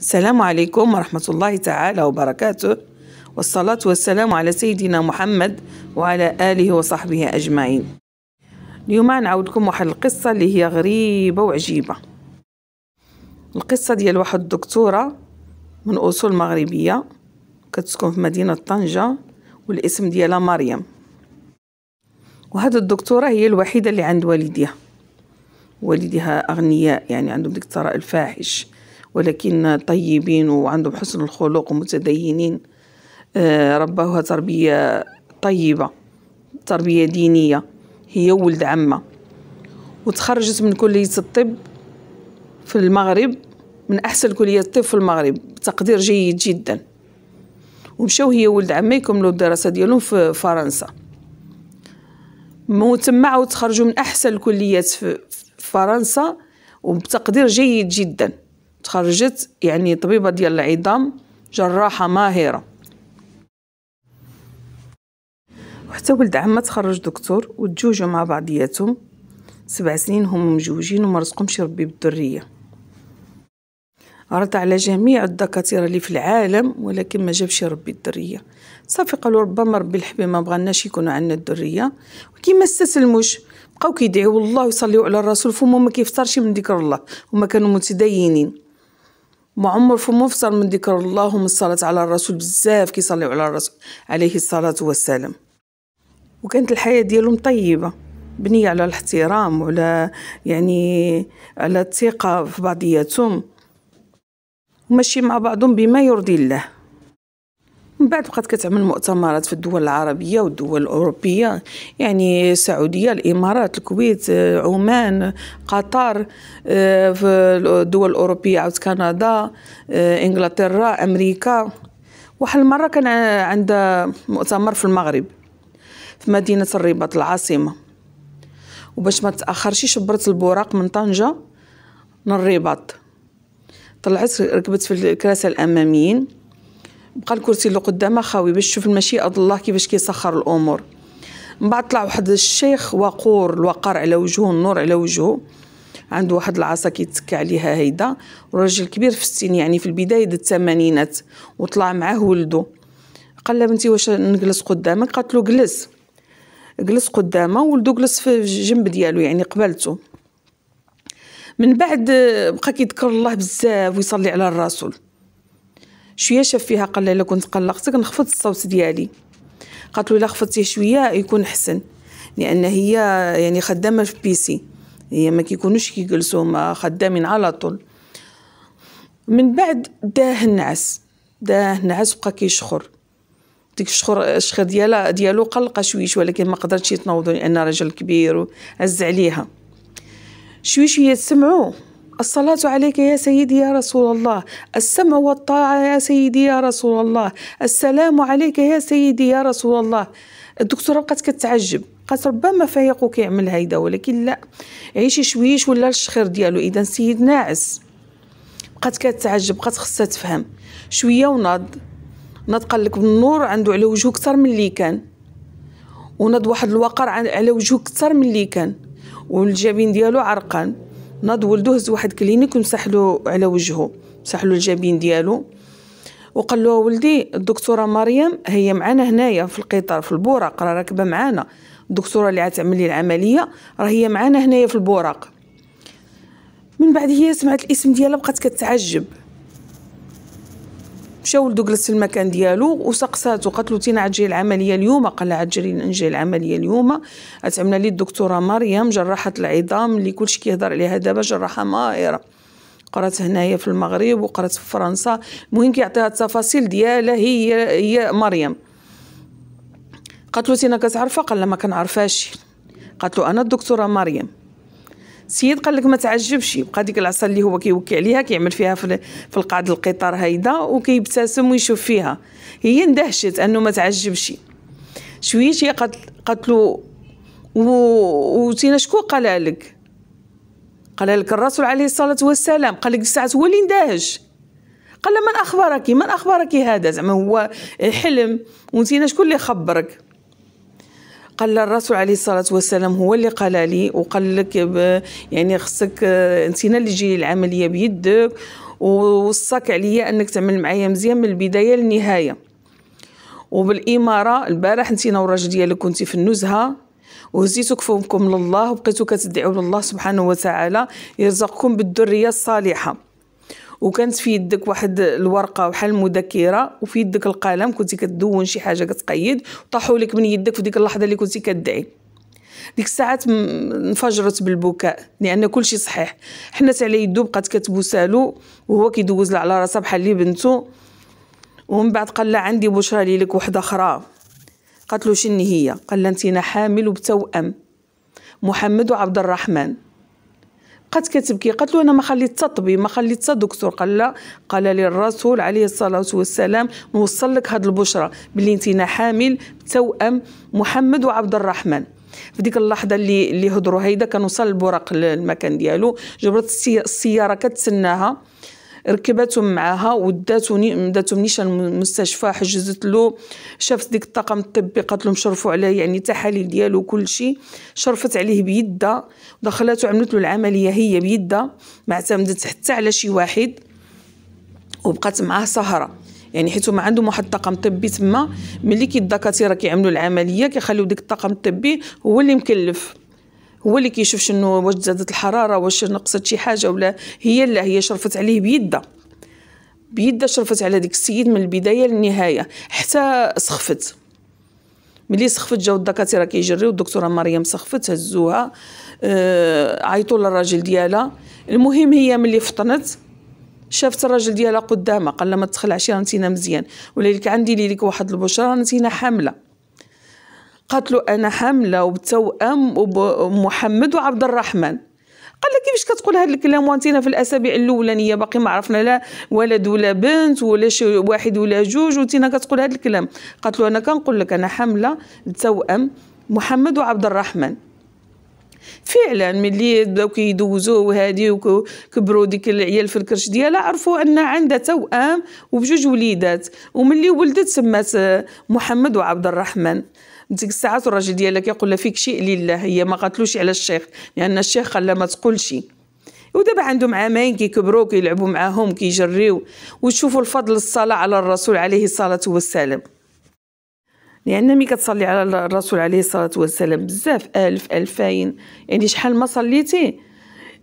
السلام عليكم ورحمة الله تعالى وبركاته والصلاة والسلام على سيدنا محمد وعلى آله وصحبه أجمعين اليوم نعاود لكم واحد القصة اللي هي غريبة وعجيبة القصة ديال واحد الدكتورة من أصول مغربية كتسكن في مدينة طنجة والاسم ديالها مريم وهاد الدكتورة هي الوحيدة اللي عند والديها والديها أغنياء يعني عندهم ديك الثراء الفاحش ولكن طيبين وعندهم حسن الخلق ومتدينين آه، رباوها تربية طيبة تربية دينية هي ولد عمها وتخرجت من كلية الطب في المغرب من أحسن كلية الطب في المغرب تقدير جيد جدا ومشاو هي ولد عمها يكملوا الدراسة ديالهم في فرنسا عاود تخرجوا من أحسن الكليات في فرنسا وبتقدير جيد جدا تخرجت يعني طبيبة ديال العظام جراحة ماهرة وحتى ولد عمة تخرج دكتور وتجوجو مع بعضياتهم سبع سنين هم مجوجين وما رزقهمش ربي بالدرية عرض على جميع الدكاترة اللي في العالم ولكن ما جابش ربي الدريه صافي قالوا ربما ربي الحبيب ما بغناش يكونوا عندنا الذرية وكيما استسلموش بقاو كيدعيو الله ويصليو على الرسول فمهم ما كيفطرش من ذكر الله هما كانوا متدينين ما عمر في مفصل من ذكر الله الصلاة على الرسول بزاف كي على الرسول عليه الصلاة والسلام وكانت الحياة ديالهم طيبة بنية على الاحترام وعلى يعني على الثقة في بعضياتهم ومشي مع بعضهم بما يرضي الله من بعد بقات كتعمل مؤتمرات في الدول العربيه والدول الاوروبيه يعني السعوديه الامارات الكويت عمان قطر آه، في الدول الاوروبيه عاود كندا آه، انجلترا امريكا واحد المره كان عندها مؤتمر في المغرب في مدينه الرباط العاصمه وباش ما تاخرش شبرت البراق من طنجه للرباط طلعت ركبت في الكراسة الاماميين بقى الكرسي اللي قدامه خاوي باش تشوف المشيئه الله كيفاش كيسخر الامور من بعد طلع واحد الشيخ وقور الوقار على وجهه النور على وجهه عنده واحد العصا كيتسكى عليها هيدا وراجل كبير في السن يعني في البدايه د الثمانينات وطلع معاه ولده قال له بنتي واش نجلس قدامك قالت له جلس جلس قدامه ولده جلس في جنب ديالو يعني قبلته من بعد بقى كيذكر الله بزاف ويصلي على الرسول شويه شاف فيها قال الا كنت قلقتك نخفض الصوت ديالي قالت له الا خفضتيه شويه يكون احسن لان هي يعني خدامه في بيسي هي ما كيكونوش كيجلسوا هما خدامين على طول من بعد داه النعس داه النعس بقى كيشخر ديك الشخر الشخير ديالها ديالو قلقه شويش ولكن ما قدرتش يتنوض لان راجل كبير وعز عليها شوي شويه تسمعوه الصلاة عليك يا سيدي يا رسول الله السمع والطاعة يا سيدي يا رسول الله السلام عليك يا سيدي يا رسول الله الدكتورة بقات كتعجب قالت ربما فايق كيعمل هيدا ولكن لا عيشي شويش ولا الشخير ديالو اذا السيد ناعس بقات كتعجب بقات خصها تفهم شويه وناض ناض قال بالنور عنده على وجهه اكثر من اللي كان وناض واحد الوقر على وجهه اكثر من اللي كان والجبين ديالو عرقان ناض ولدو هز واحد كلينيك ومسحلو على وجهه مسحلو الجبين ديالو وقال له ولدي الدكتوره مريم هي معنا هنايا في القطار في البوراق راه راكبه معانا الدكتوره اللي غتعمل لي العمليه راه هي معانا هنايا في البوراق من بعد هي سمعت الاسم ديالها بقات كتعجب مشاو في المكان ديالو وسقساتو قالت له تينا عتجي العمليه اليوم قال لها عتجري نجي العمليه اليوم عتعملها لي الدكتوره مريم جراحه العظام اللي كلشي كيهضر عليها دابا جراحه ماهره قرات هنايا في المغرب وقرات في فرنسا المهم كيعطيها التفاصيل ديالها هي هي مريم قالت له تينا كتعرفها قال لها ما كنعرفهاش قالت له انا الدكتوره مريم السيد قال لك ما تعجبش يبقى ديك العصا اللي هو كيوكي عليها كيعمل فيها في, في القاعد القطار هيدا وكيبتسم ويشوف فيها هي اندهشت انه ما تعجبش شويه قالت قتلو و... وتينا شكون قال لك قال لك الرسول عليه الصلاه والسلام قال لك الساعه هو اللي اندهش قال من اخبرك من اخبرك هذا زعما هو حلم ونتينا شكون اللي خبرك قال الرسول عليه الصلاة والسلام هو اللي قال لي وقال لك يعني خصك آه، انتينا اللي جي العملية بيدك ووصاك عليا انك تعمل معايا مزيان من البداية للنهاية وبالإمارة البارح نتينا والراجل ديالك كنتي في النزهة وهزيتك فمكم لله وبقيتو كتدعوا لله سبحانه وتعالى يرزقكم بالذريه الصالحه وكانت في يدك واحد الورقه وحال المذكره وفي يدك القلم كنتي كتدون شي حاجه كتقيد وطاحوا لك من يدك في ديك اللحظه اللي كنتي كدعي ديك الساعات انفجرت بالبكاء لان كل شيء صحيح حنت على يدو بقات كتبوسالو وهو كيدوز لها على راسها بحال لي بنتو ومن بعد قال لها عندي بشرى ليك وحده اخرى قالت له شني هي قال لها انت حامل وبتوأم محمد وعبد الرحمن بقات كتبكي قالت له انا ما خليت طبيب ما خليت دكتور قال لا قال لي الرسول عليه الصلاه والسلام نوصل لك هذه البشرى بلي انت حامل توأم محمد وعبد الرحمن في ديك اللحظه اللي اللي هضروا هيدا كان وصل البراق للمكان ديالو جبرت السياره كتسناها ركبتهم معاها وداتوني داتو نيشان المستشفى حجزت له شافت ديك الطاقم الطبي قالت لهم شرفوا عليه يعني التحاليل ديالو وكل شيء شرفت عليه بيدها ودخلته عملت له العمليه هي بيدها ما اعتمدت حتى على شي واحد وبقات معاه سهره يعني حيت هما عندهم واحد الطاقم طبي تما ملي كيدكاتيره كيعملوا العمليه كيخليو ديك الطاقم الطبي هو اللي مكلف هو اللي كيشوف شنو واش زادت الحراره واش نقصت شي حاجه ولا هي لا هي شرفت عليه بيدها بيدها شرفت على ديك السيد من البدايه للنهايه حتى سخفت ملي سخفت جاو الدكاتره كيجريو الدكتوره مريم سخفت هزوها آه عيطوا للراجل ديالها المهم هي ملي فطنت شافت الراجل ديالها قدامها قال لها ما تخلعش راه مزيان ولا عندي ليك واحد البشره رانتينا حامله قالت له انا حامله وبتوأم ومحمد وعبد الرحمن قال لها كيفاش كتقول هذا الكلام وانتينا في الاسابيع الاولانيه باقي ما عرفنا لا ولد ولا بنت ولا شي واحد ولا جوج وانتينا كتقول هذا الكلام قالت له انا كنقول لك انا حامله بتوأم محمد وعبد الرحمن فعلا ملي بداو كيدوزوه وهادي وكبروا ديك العيال في الكرش ديالها عرفوا ان عندها توأم وبجوج وليدات وملي ولدت سمات محمد وعبد الرحمن ديك الساعات الراجل ديالها كيقول لها فيك شيء لله هي ما قاتلوش على الشيخ لان الشيخ قال لها ما تقولش ودابا عندهم عامين كيكبروا كيلعبوا معاهم كيجريو وتشوفوا الفضل الصلاه على الرسول عليه الصلاه والسلام لان ملي كتصلي على الرسول عليه الصلاه والسلام بزاف الف الفين يعني شحال ما صليتي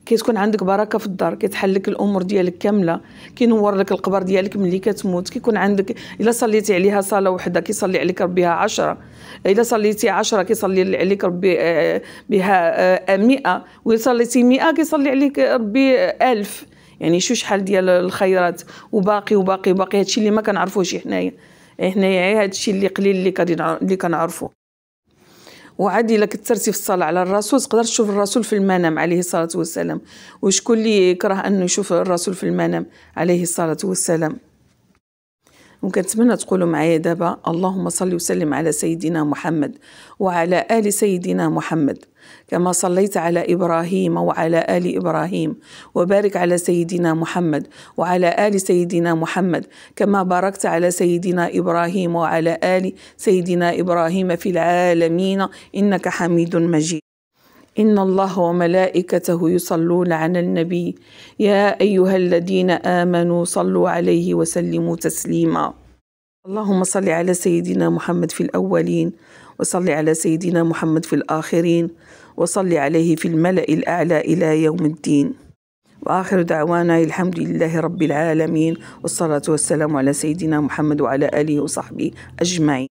كتكون عندك بركه في الدار كتحل لك الامور ديالك كامله كينور لك القبر ديالك ملي كتموت كيكون عندك الا صليتي عليها صلاه وحده كيصلي عليك ربي بها الا صليتي عشرة كيصلي عليك ربي آه، بها 100 آه، واذا صليتي 100 كيصلي عليك ربي آه، ألف يعني شو شحال ديال الخيرات وباقي وباقي وباقي هادشي اللي ما كنعرفوش حنايا حنايا غير هادشي اللي قليل اللي كنعرفو وعادي الا كثرتي في الصلاه على الرسول تقدر تشوف الرسول في المنام عليه الصلاه والسلام وشكون اللي يكره انه يشوف الرسول في المنام عليه الصلاه والسلام وكنتمنى تقولوا معايا دابا اللهم صل وسلم على سيدنا محمد وعلى آل سيدنا محمد كما صليت على إبراهيم وعلى آل إبراهيم وبارك على سيدنا محمد وعلى آل سيدنا محمد كما باركت على سيدنا إبراهيم وعلى آل سيدنا إبراهيم في العالمين إنك حميد مجيد إن الله وملائكته يصلون على النبي يا أيها الذين آمنوا صلوا عليه وسلموا تسليما اللهم صل على سيدنا محمد في الأولين وصل على سيدنا محمد في الآخرين وصل عليه في الملأ الأعلى إلى يوم الدين وآخر دعوانا الحمد لله رب العالمين والصلاة والسلام على سيدنا محمد وعلى آله وصحبه أجمعين